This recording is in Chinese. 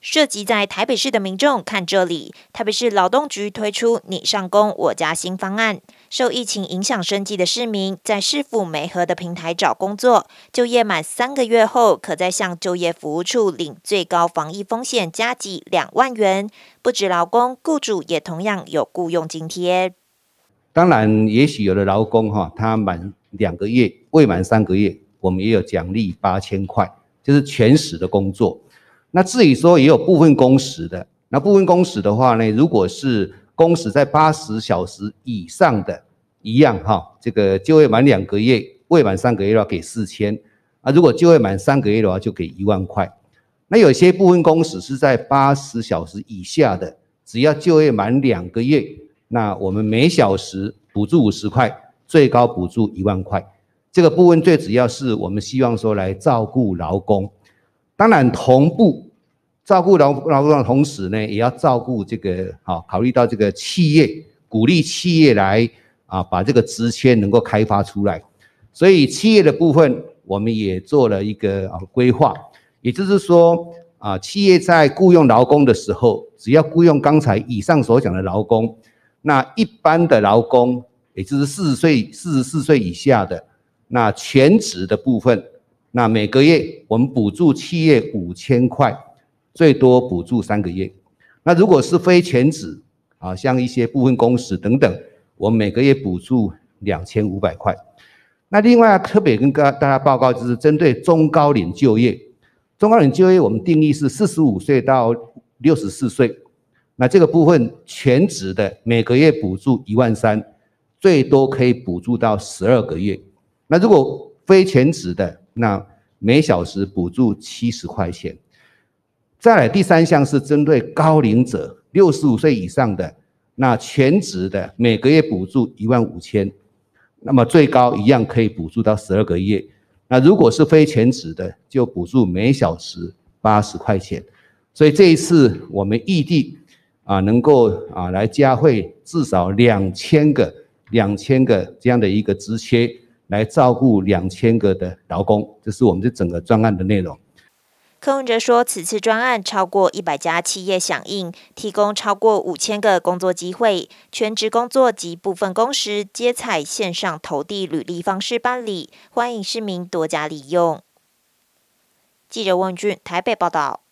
涉及在台北市的民众，看这里。台北市劳动局推出“你上工，我加薪”方案，受疫情影响生计的市民，在市府媒合的平台找工作，就业满三个月后，可在向就业服务处领最高防疫风险加计两万元。不止劳工，雇主也同样有雇用津贴。当然，也许有的劳工哈，他满两个月，未满三个月，我们也有奖励八千块，就是全时的工作。那至于说也有部分工时的，那部分工时的话呢，如果是工时在八十小时以上的一样哈，这个就业满两个月未满三个月的话给四千，啊，如果就业满三个月的话就给一万块。那有些部分工时是在八十小时以下的，只要就业满两个月，那我们每小时补助五十块，最高补助一万块。这个部分最主要是我们希望说来照顾劳工。当然，同步照顾劳劳工的同时呢，也要照顾这个，啊，考虑到这个企业，鼓励企业来啊，把这个职缺能够开发出来。所以企业的部分，我们也做了一个啊规划，也就是说啊，企业在雇佣劳工的时候，只要雇佣刚才以上所讲的劳工，那一般的劳工，也就是四十岁、四十四岁以下的，那全职的部分。那每个月我们补助企业五千块，最多补助三个月。那如果是非全职啊，像一些部分工时等等，我们每个月补助两千五百块。那另外特别跟大家报告就是，针对中高龄就业，中高龄就业我们定义是四十五岁到六十四岁。那这个部分全职的每个月补助一万三，最多可以补助到十二个月。那如果非全职的，那每小时补助七十块钱，再来第三项是针对高龄者，六十五岁以上的那全职的，每个月补助一万五千，那么最高一样可以补助到十二个月。那如果是非全职的，就补助每小时八十块钱。所以这一次我们异地啊，能够啊来加会至少两千个两千个这样的一个直缺。来照顾两千个的劳工，这是我们这整个专案的内容。柯文哲说，此次专案超过一百家企业响应，提供超过五千个工作机会，全职工作及部分工时皆采线上投递履历方式办理，欢迎市民多加利用。记者问俊台北报道。